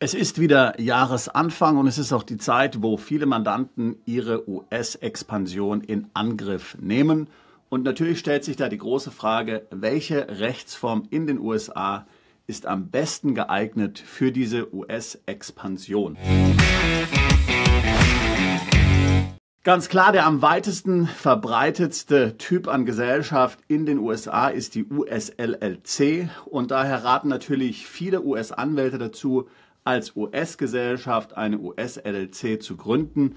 Es ist wieder Jahresanfang und es ist auch die Zeit, wo viele Mandanten ihre US-Expansion in Angriff nehmen. Und natürlich stellt sich da die große Frage, welche Rechtsform in den USA ist am besten geeignet für diese US-Expansion. Ganz klar, der am weitesten verbreitetste Typ an Gesellschaft in den USA ist die USLLC und daher raten natürlich viele US-Anwälte dazu, als US-Gesellschaft eine US-LLC zu gründen,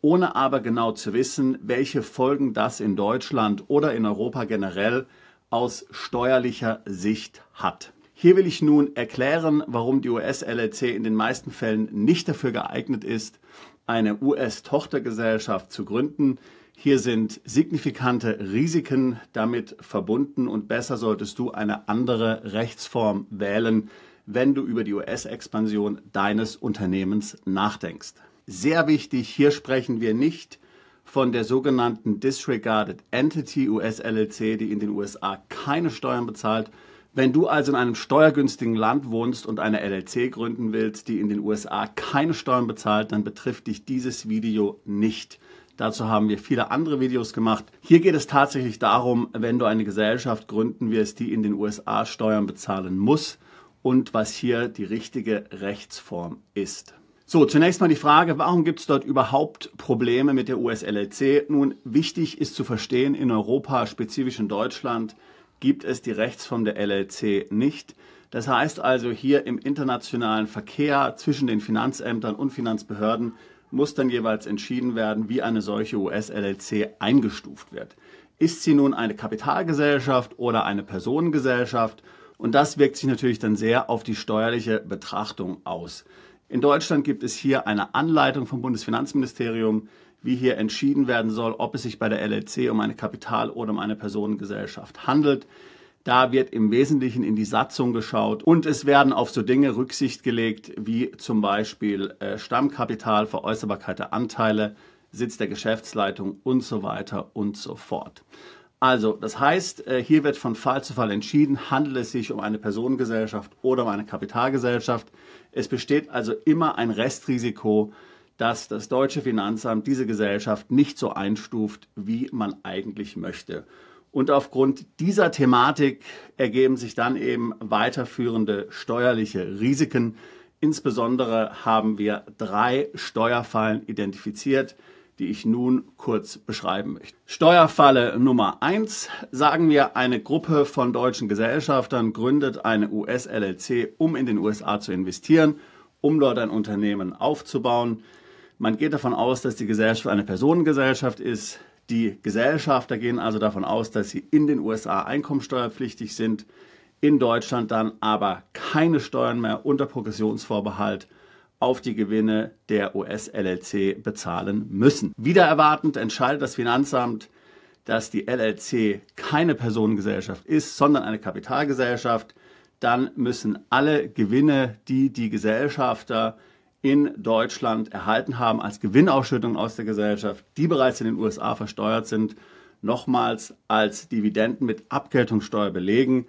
ohne aber genau zu wissen, welche Folgen das in Deutschland oder in Europa generell aus steuerlicher Sicht hat. Hier will ich nun erklären, warum die US-LLC in den meisten Fällen nicht dafür geeignet ist, eine US-Tochtergesellschaft zu gründen. Hier sind signifikante Risiken damit verbunden und besser solltest du eine andere Rechtsform wählen, wenn du über die US-Expansion deines Unternehmens nachdenkst. Sehr wichtig, hier sprechen wir nicht von der sogenannten Disregarded Entity US LLC, die in den USA keine Steuern bezahlt. Wenn du also in einem steuergünstigen Land wohnst und eine LLC gründen willst, die in den USA keine Steuern bezahlt, dann betrifft dich dieses Video nicht. Dazu haben wir viele andere Videos gemacht. Hier geht es tatsächlich darum, wenn du eine Gesellschaft gründen wirst, die in den USA Steuern bezahlen muss, und was hier die richtige Rechtsform ist. So, zunächst mal die Frage, warum gibt es dort überhaupt Probleme mit der US-LLC? Nun, wichtig ist zu verstehen, in Europa, spezifisch in Deutschland, gibt es die Rechtsform der LLC nicht. Das heißt also, hier im internationalen Verkehr zwischen den Finanzämtern und Finanzbehörden muss dann jeweils entschieden werden, wie eine solche US-LLC eingestuft wird. Ist sie nun eine Kapitalgesellschaft oder eine Personengesellschaft? Und das wirkt sich natürlich dann sehr auf die steuerliche Betrachtung aus. In Deutschland gibt es hier eine Anleitung vom Bundesfinanzministerium, wie hier entschieden werden soll, ob es sich bei der LLC um eine Kapital- oder um eine Personengesellschaft handelt. Da wird im Wesentlichen in die Satzung geschaut und es werden auf so Dinge Rücksicht gelegt wie zum Beispiel äh, Stammkapital, Veräußerbarkeit der Anteile, Sitz der Geschäftsleitung und so weiter und so fort. Also, das heißt, äh, hier wird von Fall zu Fall entschieden, handelt es sich um eine Personengesellschaft oder um eine Kapitalgesellschaft. Es besteht also immer ein Restrisiko, dass das deutsche Finanzamt diese Gesellschaft nicht so einstuft, wie man eigentlich möchte. Und aufgrund dieser Thematik ergeben sich dann eben weiterführende steuerliche Risiken. Insbesondere haben wir drei Steuerfallen identifiziert, die ich nun kurz beschreiben möchte. Steuerfalle Nummer eins Sagen wir, eine Gruppe von deutschen Gesellschaftern gründet eine US-LLC, um in den USA zu investieren, um dort ein Unternehmen aufzubauen. Man geht davon aus, dass die Gesellschaft eine Personengesellschaft ist. Die Gesellschafter gehen also davon aus, dass sie in den USA einkommensteuerpflichtig sind, in Deutschland dann aber keine Steuern mehr unter Progressionsvorbehalt auf die Gewinne der US-LLC bezahlen müssen. Wieder erwartend entscheidet das Finanzamt, dass die LLC keine Personengesellschaft ist, sondern eine Kapitalgesellschaft, dann müssen alle Gewinne, die die Gesellschafter in Deutschland erhalten haben als Gewinnausschüttung aus der Gesellschaft, die bereits in den USA versteuert sind, nochmals als Dividenden mit Abgeltungssteuer belegen.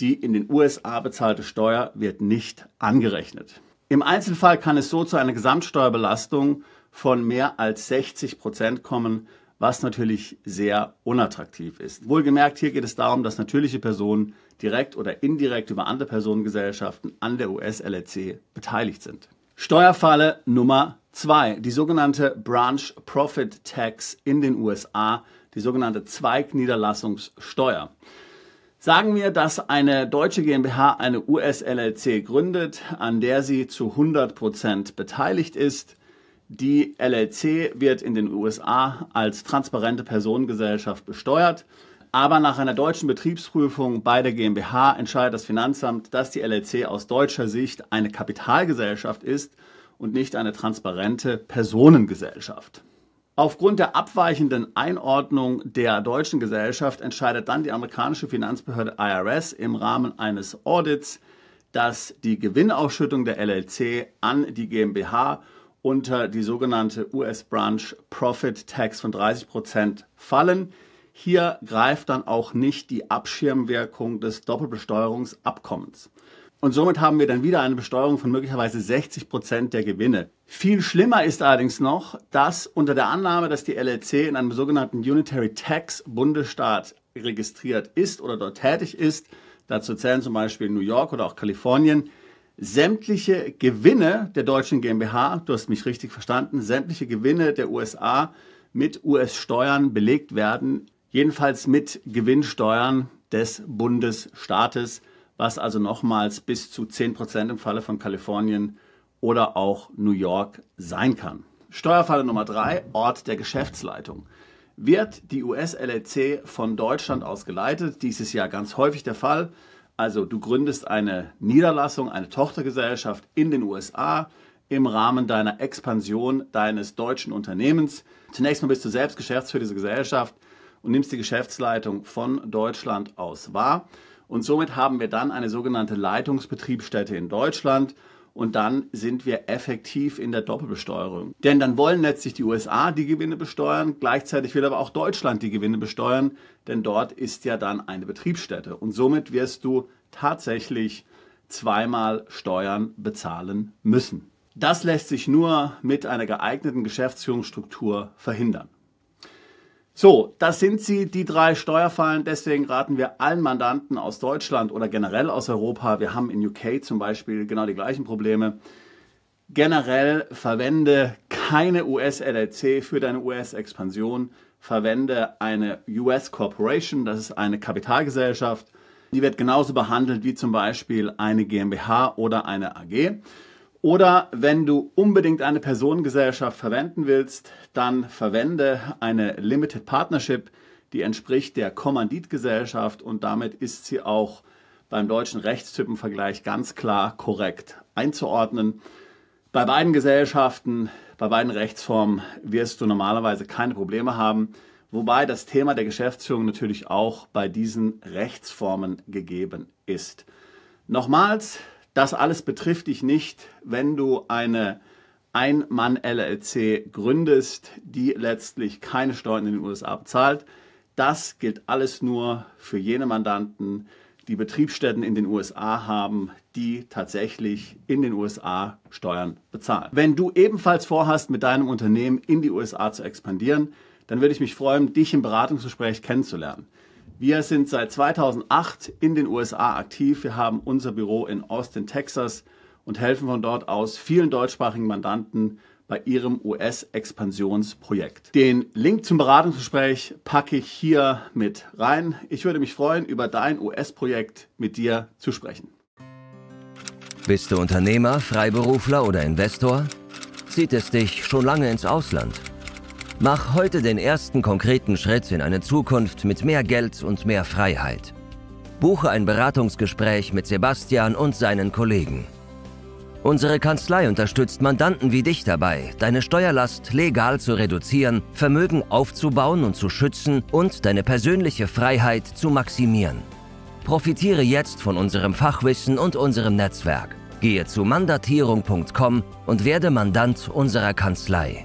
Die in den USA bezahlte Steuer wird nicht angerechnet. Im Einzelfall kann es so zu einer Gesamtsteuerbelastung von mehr als 60 Prozent kommen, was natürlich sehr unattraktiv ist. Wohlgemerkt, hier geht es darum, dass natürliche Personen direkt oder indirekt über andere Personengesellschaften an der US-LLC beteiligt sind. Steuerfalle Nummer 2, die sogenannte Branch Profit Tax in den USA, die sogenannte Zweigniederlassungssteuer. Sagen wir, dass eine deutsche GmbH eine US-LLC gründet, an der sie zu 100% Prozent beteiligt ist. Die LLC wird in den USA als transparente Personengesellschaft besteuert, aber nach einer deutschen Betriebsprüfung bei der GmbH entscheidet das Finanzamt, dass die LLC aus deutscher Sicht eine Kapitalgesellschaft ist und nicht eine transparente Personengesellschaft. Aufgrund der abweichenden Einordnung der deutschen Gesellschaft entscheidet dann die amerikanische Finanzbehörde IRS im Rahmen eines Audits, dass die Gewinnausschüttung der LLC an die GmbH unter die sogenannte US-Branch Profit Tax von 30% Prozent fallen. Hier greift dann auch nicht die Abschirmwirkung des Doppelbesteuerungsabkommens. Und somit haben wir dann wieder eine Besteuerung von möglicherweise 60 Prozent der Gewinne. Viel schlimmer ist allerdings noch, dass unter der Annahme, dass die LLC in einem sogenannten Unitary Tax Bundesstaat registriert ist oder dort tätig ist, dazu zählen zum Beispiel New York oder auch Kalifornien, sämtliche Gewinne der deutschen GmbH, du hast mich richtig verstanden, sämtliche Gewinne der USA mit US-Steuern belegt werden, jedenfalls mit Gewinnsteuern des Bundesstaates was also nochmals bis zu 10 im Falle von Kalifornien oder auch New York sein kann. Steuerfalle Nummer 3, Ort der Geschäftsleitung. Wird die US-LLC von Deutschland aus geleitet? Dies ist ja ganz häufig der Fall. Also du gründest eine Niederlassung, eine Tochtergesellschaft in den USA im Rahmen deiner Expansion deines deutschen Unternehmens. Zunächst mal bist du selbst Geschäftsführer dieser Gesellschaft und nimmst die Geschäftsleitung von Deutschland aus wahr. Und somit haben wir dann eine sogenannte Leitungsbetriebsstätte in Deutschland. Und dann sind wir effektiv in der Doppelbesteuerung. Denn dann wollen letztlich die USA die Gewinne besteuern, gleichzeitig will aber auch Deutschland die Gewinne besteuern, denn dort ist ja dann eine Betriebsstätte. Und somit wirst du tatsächlich zweimal Steuern bezahlen müssen. Das lässt sich nur mit einer geeigneten Geschäftsführungsstruktur verhindern. So, das sind sie, die drei Steuerfallen. Deswegen raten wir allen Mandanten aus Deutschland oder generell aus Europa, wir haben in UK zum Beispiel genau die gleichen Probleme. Generell verwende keine US-LLC für deine US-Expansion. Verwende eine US Corporation, das ist eine Kapitalgesellschaft. Die wird genauso behandelt wie zum Beispiel eine GmbH oder eine AG. Oder wenn du unbedingt eine Personengesellschaft verwenden willst, dann verwende eine Limited Partnership, die entspricht der Kommanditgesellschaft und damit ist sie auch beim deutschen Rechtstypenvergleich ganz klar korrekt einzuordnen. Bei beiden Gesellschaften, bei beiden Rechtsformen wirst du normalerweise keine Probleme haben, wobei das Thema der Geschäftsführung natürlich auch bei diesen Rechtsformen gegeben ist. Nochmals, das alles betrifft dich nicht, wenn du eine Ein-Mann-LLC gründest, die letztlich keine Steuern in den USA bezahlt. Das gilt alles nur für jene Mandanten, die Betriebsstätten in den USA haben, die tatsächlich in den USA Steuern bezahlen. Wenn du ebenfalls vorhast, mit deinem Unternehmen in die USA zu expandieren, dann würde ich mich freuen, dich im Beratungsgespräch kennenzulernen. Wir sind seit 2008 in den USA aktiv. Wir haben unser Büro in Austin, Texas und helfen von dort aus vielen deutschsprachigen Mandanten bei ihrem US-Expansionsprojekt. Den Link zum Beratungsgespräch packe ich hier mit rein. Ich würde mich freuen, über dein US-Projekt mit dir zu sprechen. Bist du Unternehmer, Freiberufler oder Investor? Zieht es dich schon lange ins Ausland? Mach heute den ersten konkreten Schritt in eine Zukunft mit mehr Geld und mehr Freiheit. Buche ein Beratungsgespräch mit Sebastian und seinen Kollegen. Unsere Kanzlei unterstützt Mandanten wie dich dabei, deine Steuerlast legal zu reduzieren, Vermögen aufzubauen und zu schützen und deine persönliche Freiheit zu maximieren. Profitiere jetzt von unserem Fachwissen und unserem Netzwerk. Gehe zu mandatierung.com und werde Mandant unserer Kanzlei.